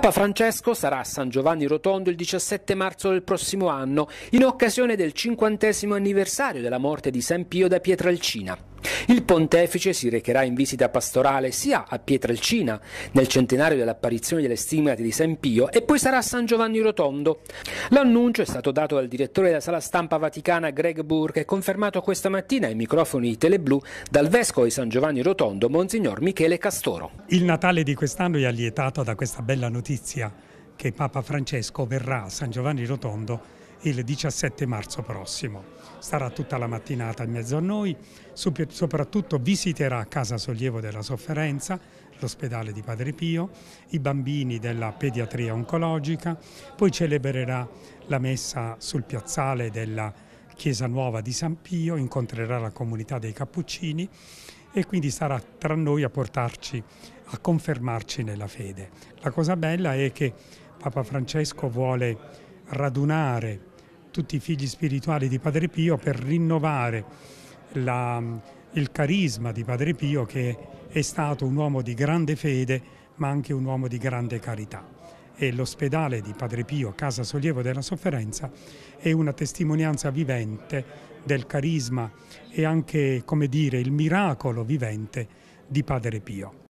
Papa Francesco sarà a San Giovanni Rotondo il 17 marzo del prossimo anno, in occasione del cinquantesimo anniversario della morte di San Pio da Pietralcina. Il pontefice si recherà in visita pastorale sia a Pietrelcina, nel centenario dell'apparizione delle stigmate di San Pio, e poi sarà a San Giovanni Rotondo. L'annuncio è stato dato dal direttore della sala stampa vaticana Greg Burke e confermato questa mattina ai microfoni di teleblu dal vescovo di San Giovanni Rotondo, Monsignor Michele Castoro. Il Natale di quest'anno è allietato da questa bella notizia che Papa Francesco verrà a San Giovanni Rotondo il 17 marzo prossimo. Starà tutta la mattinata in mezzo a noi, soprattutto visiterà Casa Sollievo della Sofferenza, l'ospedale di Padre Pio, i bambini della pediatria oncologica, poi celebrerà la messa sul piazzale della Chiesa Nuova di San Pio, incontrerà la comunità dei Cappuccini e quindi sarà tra noi a portarci, a confermarci nella fede. La cosa bella è che Papa Francesco vuole radunare tutti i figli spirituali di Padre Pio per rinnovare la, il carisma di Padre Pio che è stato un uomo di grande fede ma anche un uomo di grande carità. E l'ospedale di Padre Pio, Casa Sollievo della Sofferenza, è una testimonianza vivente del carisma e anche, come dire, il miracolo vivente di Padre Pio.